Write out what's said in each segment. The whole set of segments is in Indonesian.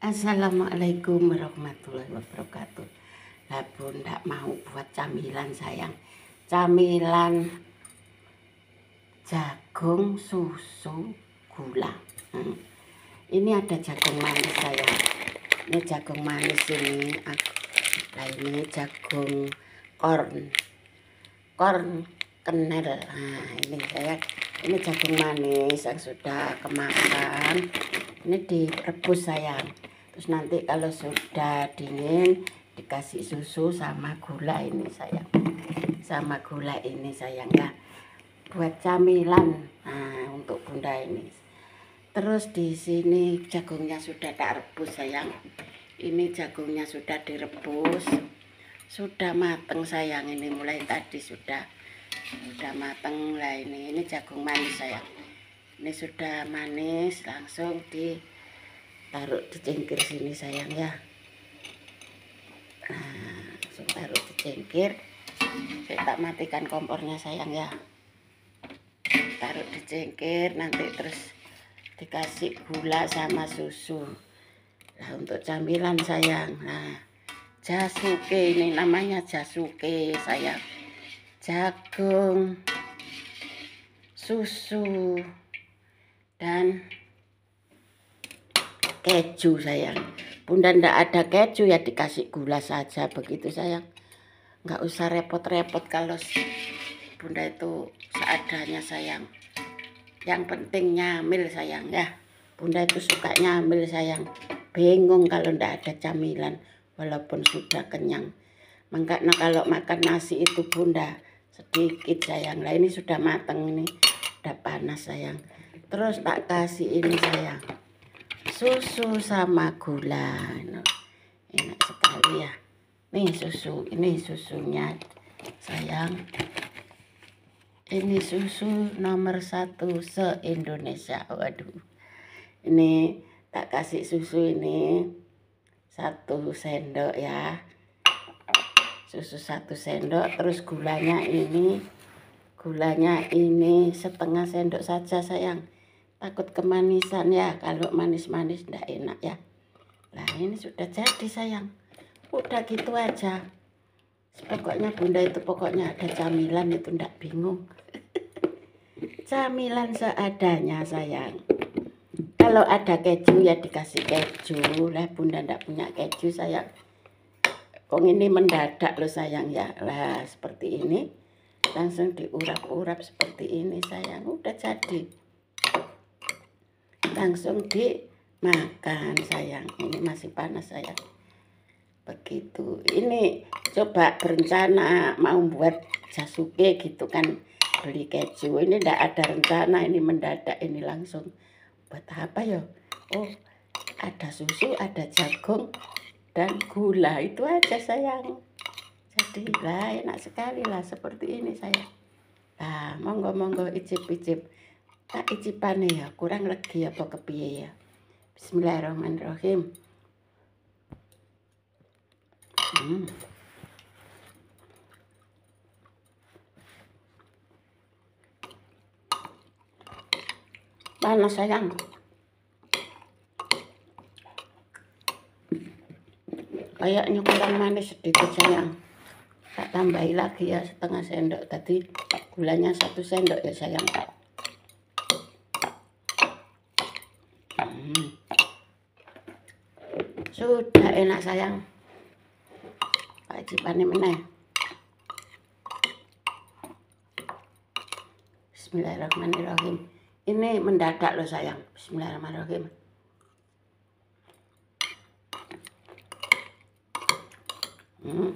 Assalamualaikum warahmatullahi wabarakatuh. Lah ndak mau buat camilan sayang. Camilan jagung susu gula. Hmm. Ini ada jagung manis sayang. Ini jagung manis ini nah ini jagung corn. Corn kenel. Nah, ini sayang. Eh, ini jagung manis yang sudah kemakan. Ini direbus sayang terus nanti kalau sudah dingin dikasih susu sama gula ini sayang sama gula ini sayang ya buat camilan nah untuk bunda ini terus di sini jagungnya sudah tak rebus sayang ini jagungnya sudah direbus sudah mateng sayang ini mulai tadi sudah sudah mateng lah ini ini jagung manis sayang ini sudah manis langsung di taruh di cengkir sini sayang ya nah taruh di cengkir saya tak matikan kompornya sayang ya taruh di cengkir nanti terus dikasih gula sama susu nah untuk camilan sayang nah jasuke ini namanya jasuke sayang jagung susu dan keju sayang. Bunda ndak ada keju ya dikasih gula saja begitu sayang. Nggak usah repot-repot kalau bunda itu seadanya sayang. Yang penting nyamil sayang ya. Bunda itu suka nyamil sayang. Bingung kalau ndak ada camilan walaupun sudah kenyang. Makanya kalau makan nasi itu bunda sedikit sayang. Lah ini sudah mateng ini. Udah panas sayang. Terus tak kasih ini sayang susu sama gula enak sekali ya ini susu ini susunya sayang ini susu nomor satu se Indonesia waduh ini tak kasih susu ini satu sendok ya susu satu sendok terus gulanya ini gulanya ini setengah sendok saja sayang takut kemanisan ya kalau manis-manis tidak enak ya nah ini sudah jadi sayang udah gitu aja pokoknya bunda itu pokoknya ada camilan itu ndak bingung camilan seadanya sayang kalau ada keju ya dikasih keju lah bunda ndak punya keju sayang Kong ini mendadak loh sayang ya lah seperti ini langsung diurap-urap seperti ini sayang udah jadi langsung dimakan sayang ini masih panas sayang begitu ini coba berencana mau buat jasuke gitu kan beli keju ini tidak ada rencana ini mendadak ini langsung buat apa ya oh ada susu ada jagung dan gula itu aja sayang jadi lah enak sekali lah seperti ini sayang ah monggo monggo icip icip tak icipane ya kurang legi apa kepiye ya Bismillahirrahmanirrahim hmm. panas sayang kayaknya kurang manis sedikit sayang tak tambahi lagi ya setengah sendok tadi gulanya satu sendok ya sayang tak Sudah enak sayang. Wajibane meneh. Bismillahirrahmanirrahim. Ini mendadak loh sayang. Bismillahirrahmanirrahim. Hmm.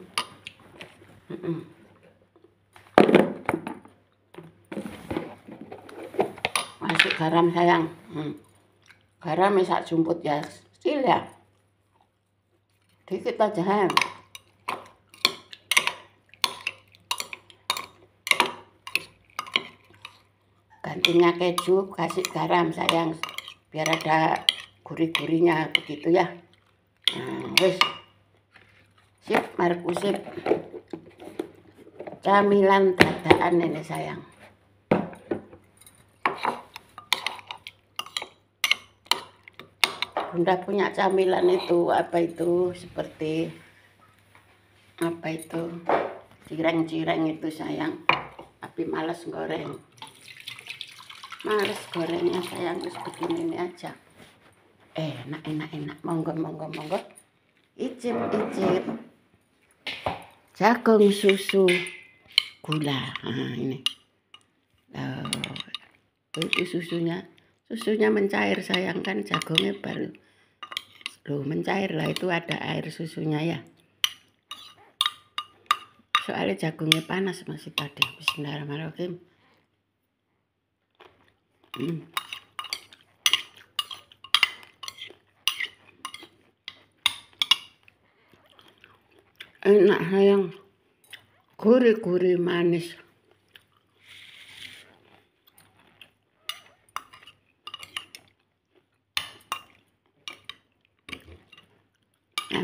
Masuk garam sayang. Hmm. Garam esak jumput ya. Kecil ya dikit aja hem gantinya keju kasih garam sayang biar ada gurih-gurihnya begitu ya nah, wis sip markusip camilan dadaan ini sayang Bunda punya camilan itu apa itu seperti apa itu cireng-cireng itu sayang tapi males goreng males gorengnya sayang terus begini ini aja eh, enak enak enak monggo monggo monggo icip icip jagung susu gula nah, ini oh, itu susunya susunya mencair sayang kan jagungnya baru Loh, mencair lah itu ada air susunya ya. Soalnya jagungnya panas masih tadi. Bismillahirrahmanirrahim. Hmm. Enak sayang. Gurih-gurih manis.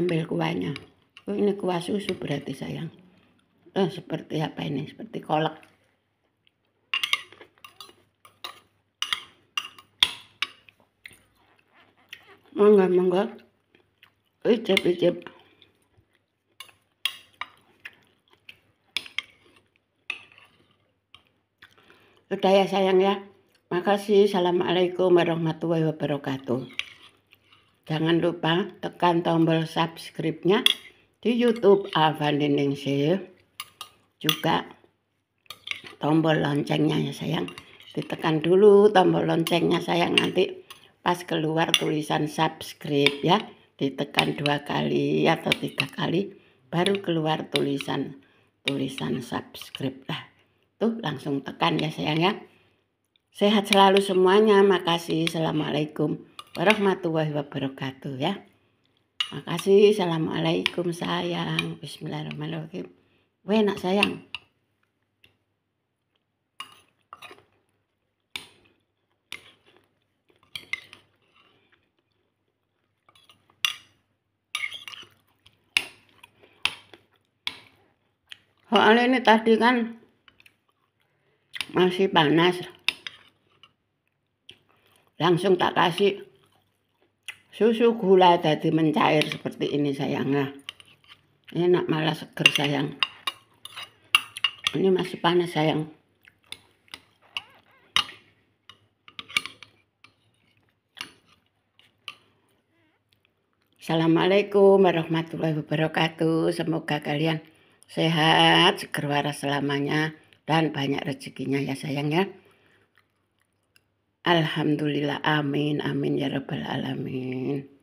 ambil kuahnya oh, ini kuah susu berarti sayang eh, seperti apa ini seperti kolak mangga. mangga. icip eh, icip eh, Sudah ya sayang ya. Makasih. Assalamualaikum warahmatullahi wabarakatuh. Jangan lupa tekan tombol subscribe-nya di YouTube Alvan Juga tombol loncengnya ya sayang. Ditekan dulu tombol loncengnya sayang nanti pas keluar tulisan subscribe ya. Ditekan dua kali atau tiga kali baru keluar tulisan tulisan subscribe lah. Tuh langsung tekan ya sayang ya. Sehat selalu semuanya. Makasih. Assalamualaikum warahmatullahi wabarakatuh ya. Makasih. Assalamualaikum sayang. Bismillahirrahmanirrahim. Enak sayang. Soalnya ini tadi kan masih panas. Langsung tak kasih Susu gula tadi mencair seperti ini sayang Ini nah, Enak malah seger sayang. Ini masih panas sayang. Assalamualaikum warahmatullahi wabarakatuh. Semoga kalian sehat, seger waras selamanya, dan banyak rezekinya ya sayang ya. Alhamdulillah amin amin ya rabbal alamin